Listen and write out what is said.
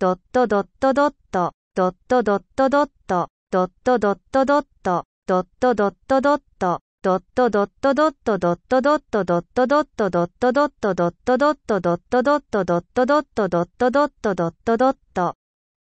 ドットドットドット、ドットドットドット、ドットドットドット、ドットドットドット、ドットドットドットドットドットドットドットドットドットドットドットドットドットドットドットドットドットドットドット